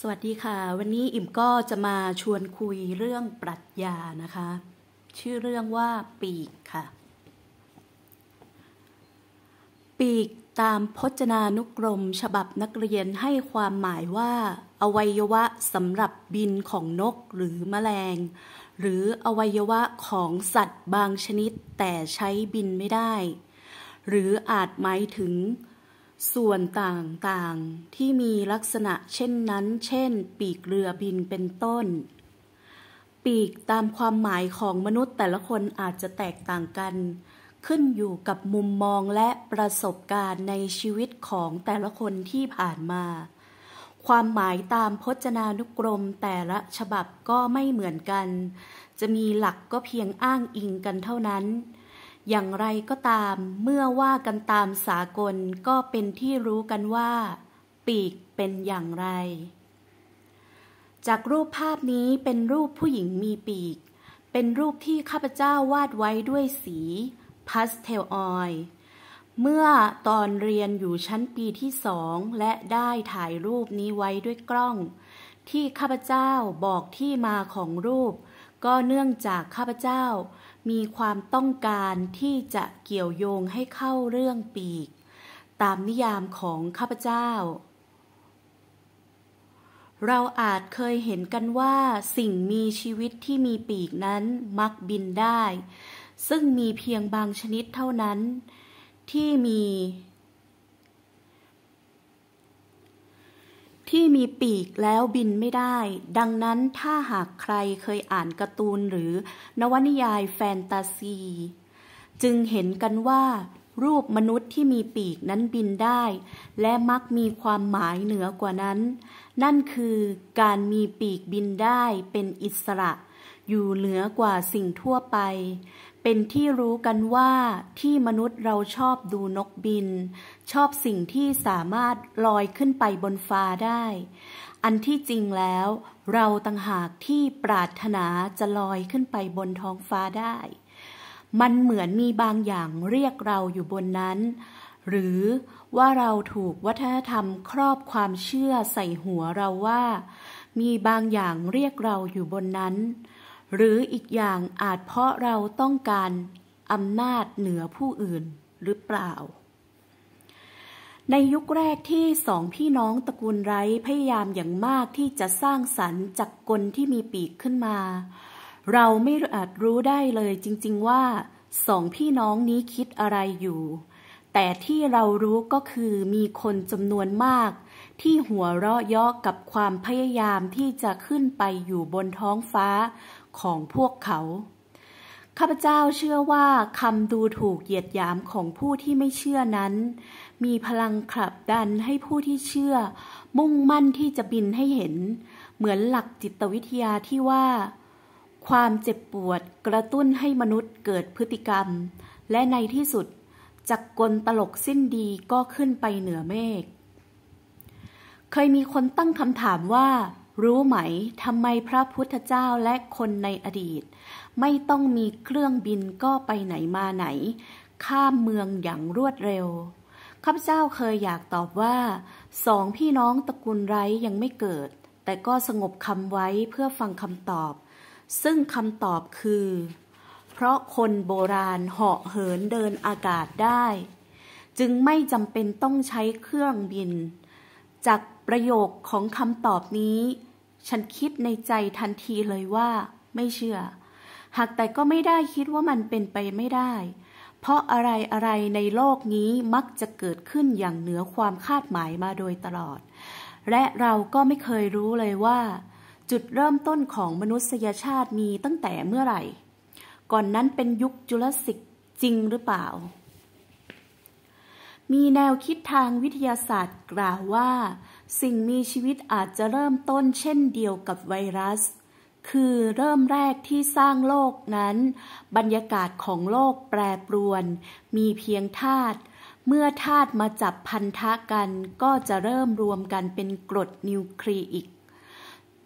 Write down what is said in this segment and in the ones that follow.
สวัสดีค่ะ วันนี้อิ่มก็จะมาชวนคุยเรื่องปรัชญานะคะ ชื่อเรื่องว่าปีกค่ะ ปีกตามพจนานุกรมฉบับนักเรียนให้ความหมายว่า อวัยวะสำหรับบินของนกหรือแมลง หรืออวัยวะของสัตว์บางชนิดแต่ใช้บินไม่ได้ หรืออาจหมายถึงส่วนต่างๆที่มีลักษณะเช่นนั้นเช่นปีกเรือบินเป็นต้น ปีกตามความหมายของมนุษย์แต่ละคนอาจจะแตกต่างกัน ขึ้นอยู่กับมุมมองและประสบการณ์ในชีวิตของแต่ละคนที่ผ่านมา ความหมายตามพจนานุกรมแต่ละฉบับก็ไม่เหมือนกัน จะมีหลักก็เพียงอ้างอิงกันเท่านั้นอย่างไรก็ตามเมื่อว่ากันตามสากลก็เป็นที่รู้กันว่า ปีกเป็นอย่างไร จากรูปภาพนี้เป็นรูปผู้หญิงมีปีก เป็นรูปที่ข้าพเจ้าวาดไว้ด้วยสีพาสเทลออยเมื่อตอนเรียนอยู่ชั้นปีที่สอง และได้ถ่ายรูปนี้ไว้ด้วยกล้อง ที่ข้าพเจ้าบอกที่มาของรูป ก็เนื่องจากข้าพเจ้ามีความต้องการที่จะเกี่ยวโยงให้เข้าเรื่องปีก ตามนิยามของข้าพเจ้า เราอาจเคยเห็นกันว่าสิ่งมีชีวิตที่มีปีกนั้นมักบินได้ ซึ่งมีเพียงบางชนิดเท่านั้น ที่มีมีปีกแล้วบินไม่ได้ ดังนั้นถ้าหากใครเคยอ่านการ์ตูนหรือนวนิยายแฟนตาซี จึงเห็นกันว่า รูปมนุษย์ที่มีปีกนั้นบินได้ และมักมีความหมายเหนือกว่านั้น นั่นคือการมีปีกบินได้เป็นอิสระอยู่เหนือกว่าสิ่งทั่วไป เป็นที่รู้กันว่าที่มนุษย์เราชอบดูนกบิน ชอบสิ่งที่สามารถลอยขึ้นไปบนฟ้าได้ อันที่จริงแล้วเราต่างหากที่ปรารถนาจะลอยขึ้นไปบนท้องฟ้าได้ มันเหมือนมีบางอย่างเรียกเราอยู่บนนั้น หรือว่าเราถูกวัฒนธรรมครอบความเชื่อใส่หัวเราว่ามีบางอย่างเรียกเราอยู่บนนั้นหรืออีกอย่างอาจเพราะเราต้องการอำนาจเหนือผู้อื่นหรือเปล่า ในยุคแรกที่สองพี่น้องตระกูลไร้พยายามอย่างมากที่จะสร้างสรรค์จากกลที่มีปีกขึ้นมา เราไม่อาจรู้ได้เลยจริงๆว่าสองพี่น้องนี้คิดอะไรอยู่ แต่ที่เรารู้ก็คือมีคนจำนวนมากที่หัวเราะเยาะกับความพยายามที่จะขึ้นไปอยู่บนท้องฟ้าของพวกเขา ข้าพเจ้าเชื่อว่าคำดูถูกเหยียดยามของผู้ที่ไม่เชื่อนั้น มีพลังขับดันให้ผู้ที่เชื่อ มุ่งมั่นที่จะบินให้เห็น เหมือนหลักจิตวิทยาที่ว่า ความเจ็บปวดกระตุ้นให้มนุษย์เกิดพฤติกรรม และในที่สุดจักกลตลกสิ้นดีก็ขึ้นไปเหนือเมฆ เคยมีคนตั้งคำถามว่ารู้ไหมทำไมพระพุทธเจ้าและคนในอดีต ไม่ต้องมีเครื่องบินก็ไปไหนมาไหน ข้ามเมืองอย่างรวดเร็วข้าพเจ้าเคยอยากตอบว่าสองพี่น้องตระกูลไร้ยังไม่เกิด แต่ก็สงบคำไว้เพื่อฟังคำตอบ ซึ่งคำตอบคือ เพราะคนโบราณเหาะเหินเดินอากาศได้ จึงไม่จำเป็นต้องใช้เครื่องบิน จากประโยคของคำตอบนี้ฉันคิดในใจทันทีเลยว่า ไม่เชื่อ หากแต่ก็ไม่ได้คิดว่ามันเป็นไปไม่ได้ เพราะอะไรอะไรในโลกนี้มักจะเกิดขึ้นอย่างเหนือความคาดหมายมาโดยตลอด และเราก็ไม่เคยรู้เลยว่า จุดเริ่มต้นของมนุษยชาติมีตั้งแต่เมื่อไหร่ ก่อนนั้นเป็นยุคจุลศิก์จริงหรือเปล่า มีแนวคิดทางวิทยาศาสตร์กล่าวว่าสิ่งมีชีวิตอาจจะเริ่มต้นเช่นเดียวกับไวรัส คือเริ่มแรกที่สร้างโลกนั้น บรรยากาศของโลกแปรปรวน มีเพียงธาตุ เมื่อธาตุมาจับพันธะกันก็จะเริ่มรวมกันเป็นกรดนิวคลีอิก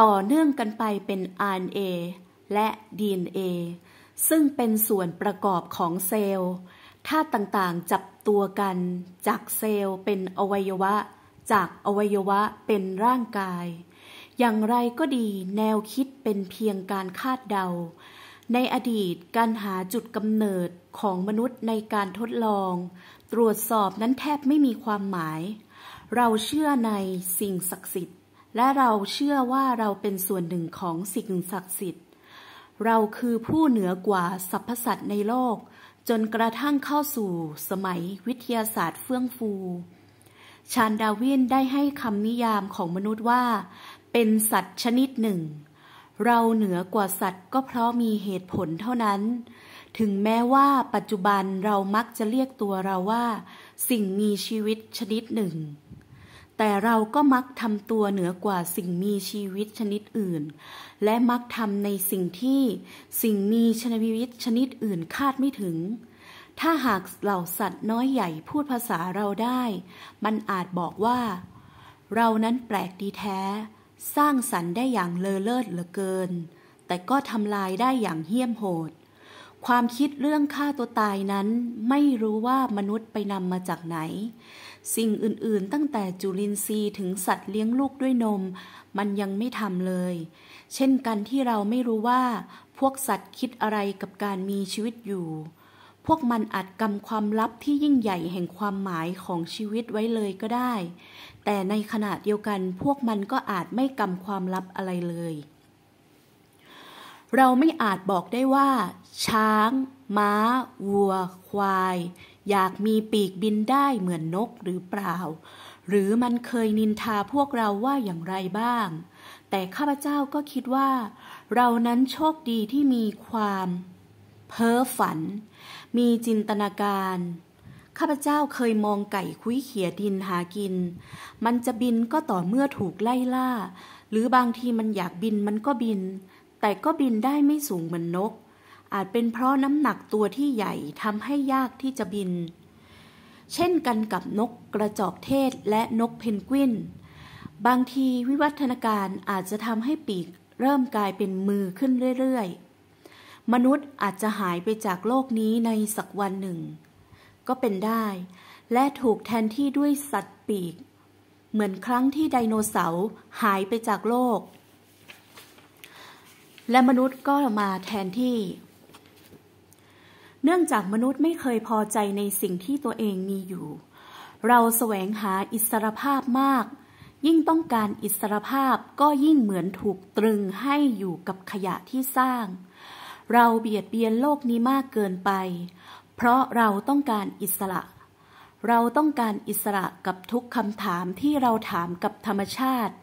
ต่อเนื่องกันไปเป็น RNA และ DNA ซึ่งเป็นส่วนประกอบของเซลล์ ธาตุต่างๆจับตัวกันจากเซลล์เป็นอวัยวะจากอวัยวะเป็นร่างกาย อย่างไรก็ดีแนวคิดเป็นเพียงการคาดเดา ในอดีตการหาจุดกำเนิดของมนุษย์ในการทดลอง ตรวจสอบนั้นแทบไม่มีความหมาย เราเชื่อในสิ่งศักดิ์สิทธิ์ และเราเชื่อว่าเราเป็นส่วนหนึ่งของสิ่ง ศักดิ์สิทธิ์ เราคือผู้เหนือกว่าสรรพสัตว์ในโลก จนกระทั่งเข้าสู่สมัยวิทยาศาสตร์เฟื่องฟูชานดาวินได้ให้คำนิยามของมนุษย์ว่าเป็นสัตว์ชนิดหนึ่ง เราเหนือกว่าสัตว์ก็เพราะมีเหตุผลเท่านั้น ถึงแม้ว่าปัจจุบันเรามักจะเรียกตัวเราว่า สิ่งมีชีวิตชนิดหนึ่ง แต่เราก็มักทำตัวเหนือกว่าสิ่งมีชีวิตชนิดอื่น และมักทำในสิ่งที่สิ่งมีชีวิตชนิดอื่นคาดไม่ถึงถ้าหากเหล่าสัตว์น้อยใหญ่พูดภาษาเราได้ มันอาจบอกว่า เรานั้นแปลกดีแท้ สร้างสรรค์ได้อย่างเลอ เลิศเหลือเกิน แต่ก็ทำลายได้อย่างเหี้ยมโหด ความคิดเรื่องฆ่าตัวตายนั้น ไม่รู้ว่ามนุษย์ไปนำมาจากไหน สิ่งอื่น ๆ ตั้งแต่จุลินทรีย์ถึงสัตว์เลี้ยงลูกด้วยนม มันยังไม่ทำเลย เช่นกันที่เราไม่รู้ว่า พวกสัตว์คิดอะไรกับการมีชีวิตอยู่พวกมันอาจกำความลับที่ยิ่งใหญ่แห่งความหมายของชีวิตไว้เลยก็ได้ แต่ในขณะเดียวกันพวกมันก็อาจไม่กำความลับอะไรเลย เราไม่อาจบอกได้ว่า ช้าง ม้า วัว ควาย อยากมีปีกบินได้เหมือนนกหรือเปล่า หรือมันเคยนินทาพวกเราว่าอย่างไรบ้าง แต่ข้าพเจ้าก็คิดว่า เรานั้นโชคดีที่มีความเพ้อฝันมีจินตนาการข้าพเจ้าเคยมองไก่คุ้ยเขียดินหากิน มันจะบินก็ต่อเมื่อถูกไล่ล่า หรือบางทีมันอยากบินมันก็บิน แต่ก็บินได้ไม่สูงเหมือนนก อาจเป็นเพราะน้ำหนักตัวที่ใหญ่ทำให้ยากที่จะบิน เช่นกันกับนกกระจอกเทศและนกเพนกวิน บางทีวิวัฒนาการอาจจะทำให้ปีกเริ่มกลายเป็นมือขึ้นเรื่อยๆมนุษย์อาจจะหายไปจากโลกนี้ในสักวันหนึ่ง ก็เป็นได้ และถูกแทนที่ด้วยสัตว์ปีก เหมือนครั้งที่ไดโนเสาร์หายไปจากโลก และมนุษย์ก็มาแทนที่ เนื่องจากมนุษย์ไม่เคยพอใจในสิ่งที่ตัวเองมีอยู่ เราแสวงหาอิสรภาพมาก ยิ่งต้องการอิสรภาพก็ยิ่งเหมือนถูกตรึงให้อยู่กับขยะที่สร้างเราเบียดเบียนโลกนี้มากเกินไป เพราะเราต้องการอิสระ เราต้องการอิสระกับทุกคำถามที่เราถามกับธรรมชาติ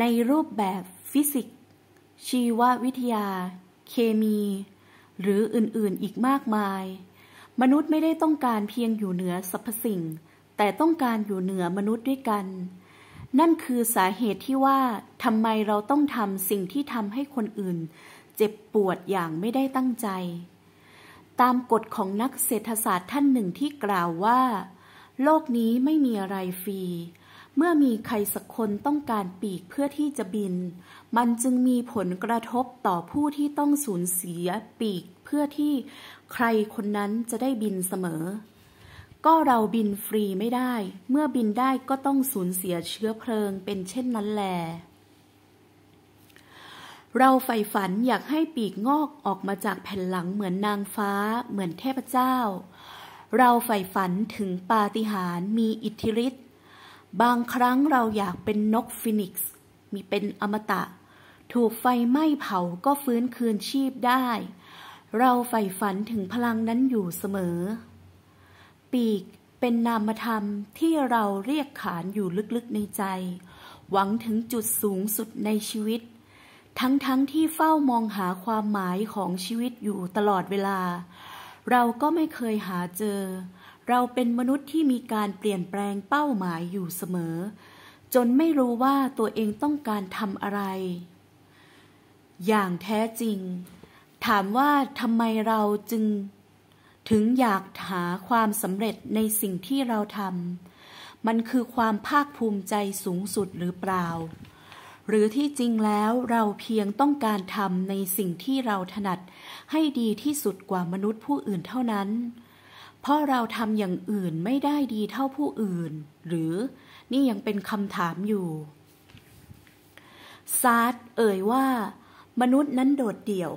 ในรูปแบบฟิสิกส์ชีววิทยา เคมี หรืออื่นๆอีกมากมาย มนุษย์ไม่ได้ต้องการเพียงอยู่เหนือสรรพสิ่ง แต่ต้องการอยู่เหนือมนุษย์ด้วยกัน นั่นคือสาเหตุที่ว่าทำไมเราต้องทำสิ่งที่ทำให้คนอื่นเจ็บปวดอย่างไม่ได้ตั้งใจ ตามกฎของนักเศรษฐศาสตร์ท่านหนึ่งที่กล่าวว่า โลกนี้ไม่มีอะไรฟรี เมื่อมีใครสักคนต้องการปีกเพื่อที่จะบิน มันจึงมีผลกระทบต่อผู้ที่ต้องสูญเสียปีกเพื่อที่ใครคนนั้นจะได้บินเสมอ ก็เราบินฟรีไม่ได้ เมื่อบินได้ก็ต้องสูญเสียเชื้อเพลิง เป็นเช่นนั้นแหละเราใฝ่ฝันอยากให้ปีกงอกออกมาจากแผ่นหลังเหมือนนางฟ้าเหมือนเทพเจ้า เราใฝ่ฝันถึงปาฏิหาริย์มีอิทธิฤทธิ์บางครั้งเราอยากเป็นนกฟินิกซ์มีเป็นอมตะ ถูกไฟไหม้เผาก็ฟื้นคืนชีพได้ เราใฝ่ฝันถึงพลังนั้นอยู่เสมอ ปีกเป็นนามธรรมที่เราเรียกขานอยู่ลึกๆในใจ หวังถึงจุดสูงสุดในชีวิตทั้งๆทที่เฝ้ามองหาความหมายของชีวิตอยู่ตลอดเวลา เราก็ไม่เคยหาเจอ เราเป็นมนุษย์ที่มีการเปลี่ยนแปลงเป้าหมายอยู่เสมอ จนไม่รู้ว่าตัวเองต้องการทำอะไร อย่างแท้จริง ถามว่าทำไมเราจึง ถึงอยากหาความสำเร็จในสิ่งที่เราทำมันคือความภาคภูมิใจสูงสุดหรือเปล่าหรือที่จริงแล้วเราเพียงต้องการทำในสิ่งที่เราถนัดให้ดีที่สุดกว่ามนุษย์ผู้อื่นเท่านั้น เพราะเราทำอย่างอื่นไม่ได้ดีเท่าผู้อื่น หรือนี่ยังเป็นคำถามอยู่ ซาร์เอ่ยว่ามนุษย์นั้นโดดเดี่ยว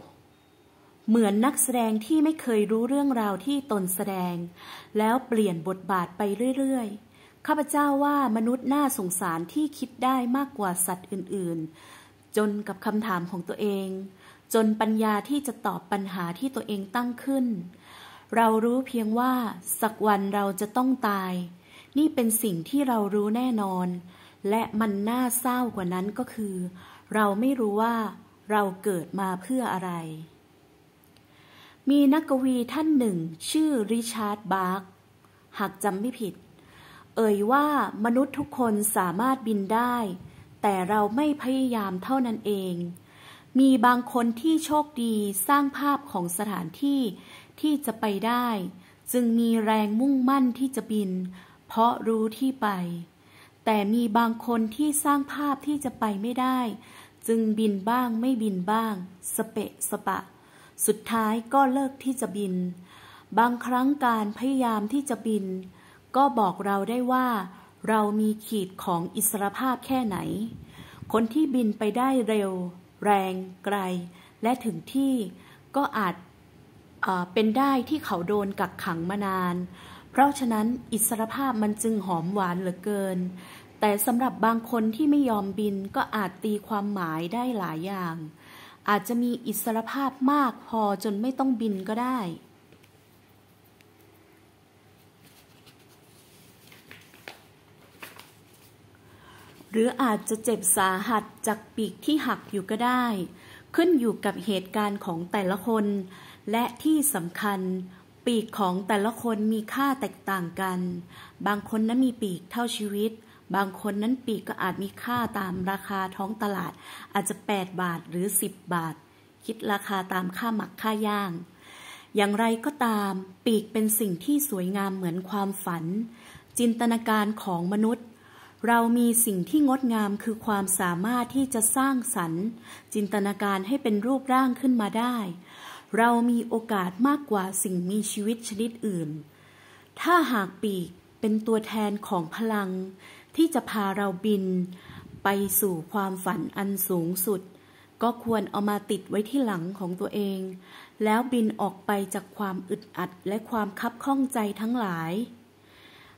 เหมือนนักแสดงที่ไม่เคยรู้เรื่องราวที่ตนแสดง แล้วเปลี่ยนบทบาทไปเรื่อย ๆข้าพเจ้าว่ามนุษย์น่าสงสารที่คิดได้มากกว่าสัตว์อื่นๆ จนกับคำถามของตัวเอง จนปัญญาที่จะตอบปัญหาที่ตัวเองตั้งขึ้น เรารู้เพียงว่าสักวันเราจะต้องตาย นี่เป็นสิ่งที่เรารู้แน่นอน และมันน่าเศร้ากว่านั้นก็คือ เราไม่รู้ว่าเราเกิดมาเพื่ออะไร มีนักกวีท่านหนึ่ง ชื่อริชาร์ด บาร์กหากจำไม่ผิดเอ่ยว่ามนุษย์ทุกคนสามารถบินได้ แต่เราไม่พยายามเท่านั้นเอง มีบางคนที่โชคดีสร้างภาพของสถานที่ที่จะไปได้ จึงมีแรงมุ่งมั่นที่จะบิน เพราะรู้ที่ไป แต่มีบางคนที่สร้างภาพที่จะไปไม่ได้ จึงบินบ้างไม่บินบ้าง สเปะสปะ สุดท้ายก็เลิกที่จะบิน บางครั้งการพยายามที่จะบินก็บอกเราได้ว่าเรามีขีดของอิสรภาพแค่ไหน คนที่บินไปได้เร็ว แรงไกล และถึงที่ก็อาจเป็นได้ที่เขาโดนกักขังมานาน เพราะฉะนั้นอิสรภาพมันจึงหอมหวานเหลือเกิน แต่สำหรับบางคนที่ไม่ยอมบินก็อาจตีความหมายได้หลายอย่าง อาจจะมีอิสรภาพมากพอจนไม่ต้องบินก็ได้หรืออาจจะเจ็บสาหัสจากปีกที่หักอยู่ก็ได้ ขึ้นอยู่กับเหตุการณ์ของแต่ละคน และที่สำคัญ ปีกของแต่ละคนมีค่าแตกต่างกัน บางคนนั้นมีปีกเท่าชีวิต บางคนนั้นปีกก็อาจมีค่าตามราคาท้องตลาดอาจจะ 8 บาทหรือ 10 บาท คิดราคาตามค่าหมักค่าย่าง อย่างไรก็ตามปีกเป็นสิ่งที่สวยงามเหมือนความฝัน จินตนาการของมนุษย์เรามีสิ่งที่งดงามคือความสามารถที่จะสร้างสรรค์ จินตนาการให้เป็นรูปร่างขึ้นมาได้ เรามีโอกาสมากกว่าสิ่งมีชีวิตชนิดอื่น ถ้าหากปีกเป็นตัวแทนของพลัง ที่จะพาเราบิน ไปสู่ความฝันอันสูงสุด ก็ควรเอามาติดไว้ที่หลังของตัวเอง แล้วบินออกไปจากความอึดอัดและความคับข้องใจทั้งหลาย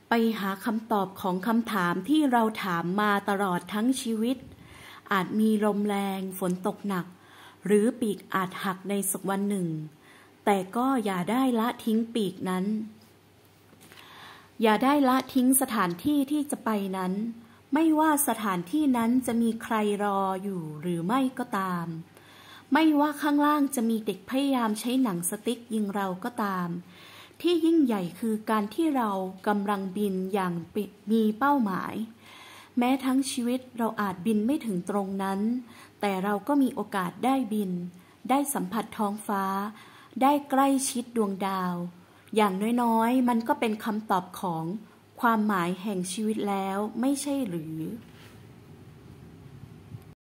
ไปหาคำตอบของคำถามที่เราถามมาตลอดทั้งชีวิต อาจมีลมแรง ฝนตกหนัก หรือปีกอาจหักในสักวันหนึ่ง แต่ก็อย่าได้ละทิ้งปีกนั้น อย่าได้ละทิ้งสถานที่ที่จะไปนั้น ไม่ว่าสถานที่นั้นจะมีใครรออยู่หรือไม่ก็ตาม ไม่ว่าข้างล่างจะมีเด็กพยายามใช้หนังสติ๊กยิงเราก็ตามที่ยิ่งใหญ่คือการที่เรากำลังบินอย่างมีเป้าหมาย แม้ทั้งชีวิตเราอาจบินไม่ถึงตรงนั้น แต่เราก็มีโอกาสได้บิน ได้สัมผัสท้องฟ้า ได้ใกล้ชิดดวงดาว อย่างน้อยๆมันก็เป็นคำตอบของความหมายแห่งชีวิตแล้วไม่ใช่หรือ